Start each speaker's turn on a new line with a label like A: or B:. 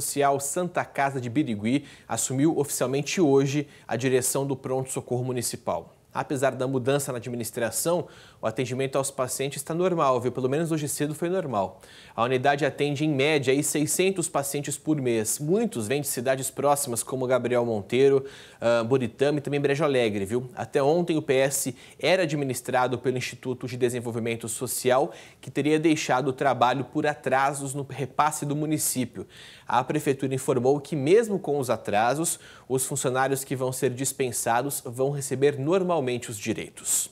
A: Social Santa Casa de Birigui assumiu oficialmente hoje a direção do Pronto Socorro Municipal. Apesar da mudança na administração, o atendimento aos pacientes está normal, viu? Pelo menos hoje cedo foi normal. A unidade atende em média 600 pacientes por mês. Muitos vêm de cidades próximas como Gabriel Monteiro, uh, Buritama e também Brejo Alegre, viu? Até ontem o PS era administrado pelo Instituto de Desenvolvimento Social, que teria deixado o trabalho por atrasos no repasse do município. A prefeitura informou que mesmo com os atrasos, os funcionários que vão ser dispensados vão receber normalmente os direitos.